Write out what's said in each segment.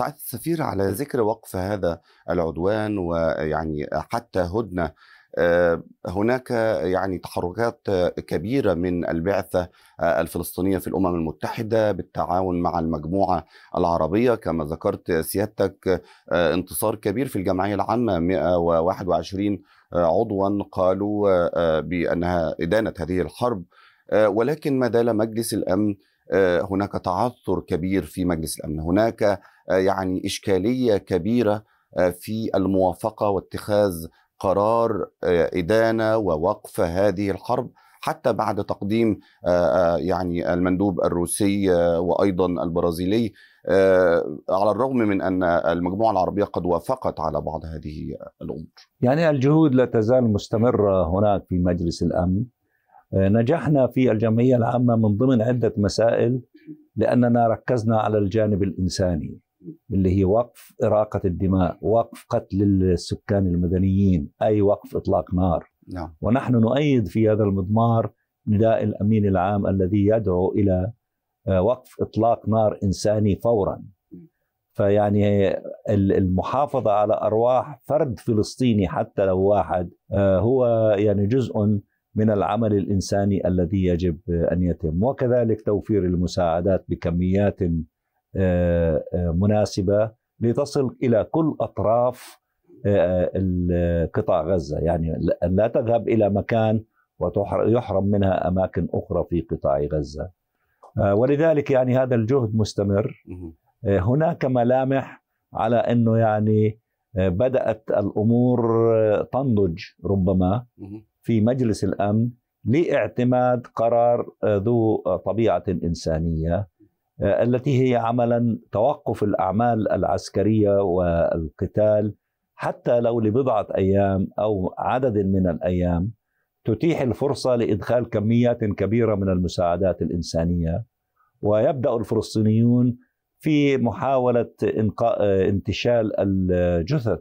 سعادة السفير على ذكر وقف هذا العدوان ويعني حتى هدنة آه، هناك يعني تحركات كبيرة من البعثة الفلسطينية في الأمم المتحدة بالتعاون مع المجموعة العربية كما ذكرت سيادتك آه، انتصار كبير في الجمعية العامة 121 عضوا قالوا آه، بأنها إدانة هذه الحرب ولكن ما زال مجلس الأمن آه، هناك تعثر كبير في مجلس الامن هناك آه، يعني اشكاليه كبيره آه، في الموافقه واتخاذ قرار ادانه ووقف هذه الحرب حتى بعد تقديم يعني المندوب الروسي وايضا البرازيلي على الرغم من ان المجموعه العربيه قد وافقت على بعض هذه الامور. يعني الجهود لا تزال مستمره هناك في مجلس الامن نجحنا في الجمعيه العامه من ضمن عده مسائل لاننا ركزنا على الجانب الانساني اللي هي وقف إراقة الدماء وقف قتل السكان المدنيين أي وقف إطلاق نار نعم. ونحن نؤيد في هذا المضمار نداء الأمين العام الذي يدعو إلى آه، وقف إطلاق نار إنساني فورا فيعني المحافظة على أرواح فرد فلسطيني حتى لو واحد آه، هو يعني جزء من العمل الانساني الذي يجب ان يتم وكذلك توفير المساعدات بكميات آه، آه، مناسبه لتصل الى كل اطراف آه، قطاع غزه يعني لا تذهب الى مكان ويحرم منها اماكن اخرى في قطاع غزه ولذلك يعني هذا الجهد مستمر هناك ملامح على انه يعني بدات الامور تنضج ربما في مجلس الامن لاعتماد قرار آه، ذو آه، طبيعه انسانيه آه، التي هي عملا توقف الاعمال العسكريه والقتال حتى لو لبضعه ايام او عدد من الايام تتيح الفرصه لادخال كميات كبيره من المساعدات الانسانيه ويبدا الفلسطينيون في محاوله انتشال الجثث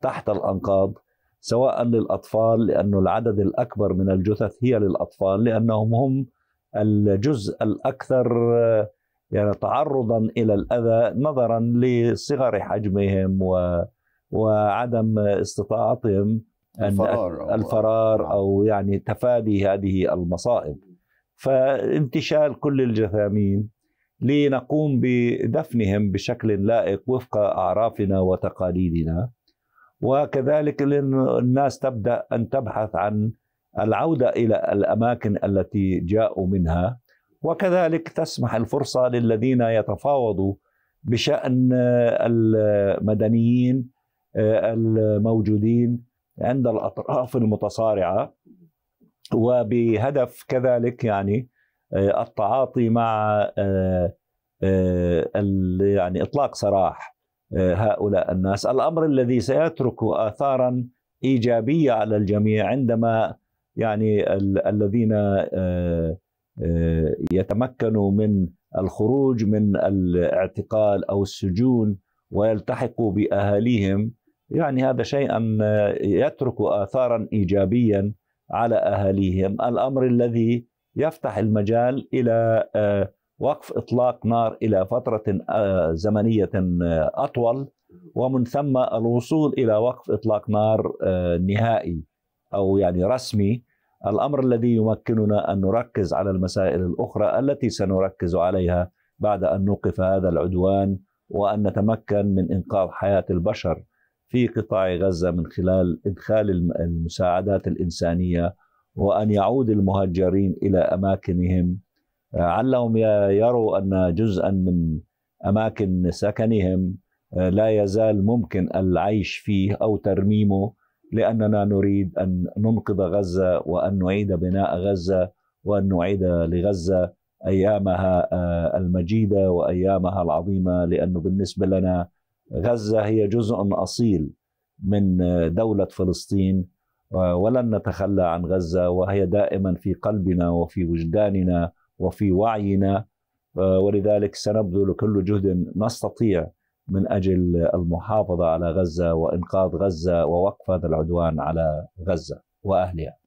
تحت الانقاض سواء للاطفال لانه العدد الاكبر من الجثث هي للاطفال لانهم هم الجزء الاكثر آه، يعني تعرضا الى الاذى نظرا لصغر حجمهم و وعدم استطاعتهم الفرار أو, الفرار نعم. أو يعني تفادي هذه المصائب فانتشال كل الجثامين لنقوم بدفنهم بشكل لائق وفق أعرافنا وتقاليدنا وكذلك الناس تبدا ان تبحث عن العوده الى الاماكن التي جاءوا منها وكذلك تسمح الفرصه للذين يتفاوضوا بشان المدنيين الموجودين عند الاطراف المتصارعه وبهدف كذلك يعني التعاطي مع آه، آه، يعني اطلاق سراح هؤلاء الناس الامر الذي سيترك اثارا ايجابيه على الجميع عندما يعني ال- الذين آه، آه، يتمكنوا من الخروج من الاعتقال او السجون ويلتحقوا باهاليهم يعني هذا شيئا آه، يترك اثارا ايجابيا على اهاليهم الامر الذي يفتح المجال الى وقف اطلاق نار الى فتره آه، زمنيه آه، اطول ومن ثم الوصول الى وقف اطلاق نار آه، نهائي او يعني رسمي الامر الذي يمكننا ان نركز على المسائل الاخرى التي سنركز عليها بعد ان نوقف هذا العدوان وان نتمكن من انقاذ حياه البشر في قطاع غزه من خلال ادخال المساعدات الانسانيه وان يعود المهجرين الى اماكنهم آه، علهم يروا أن جزءا من أماكن سكنهم آه، لا يزال ممكن العيش فيه أو ترميمه لأننا نريد أن ننقذ غزة وأن نعيد بناء غزة وأن نعيد لغزة أيامها آه، المجيدة وأيامها العظيمة لأنه بالنسبة لنا غزة هي جزء أصيل من دولة فلسطين ولن نتخلى عن غزة وهي دائما في قلبنا وفي وجداننا وفي وعينا آه، ولذلك سنبذل كل جهد نستطيع من اجل المحافظه على غزه وانقاذ غزه ووقف هذا العدوان على غزه واهلها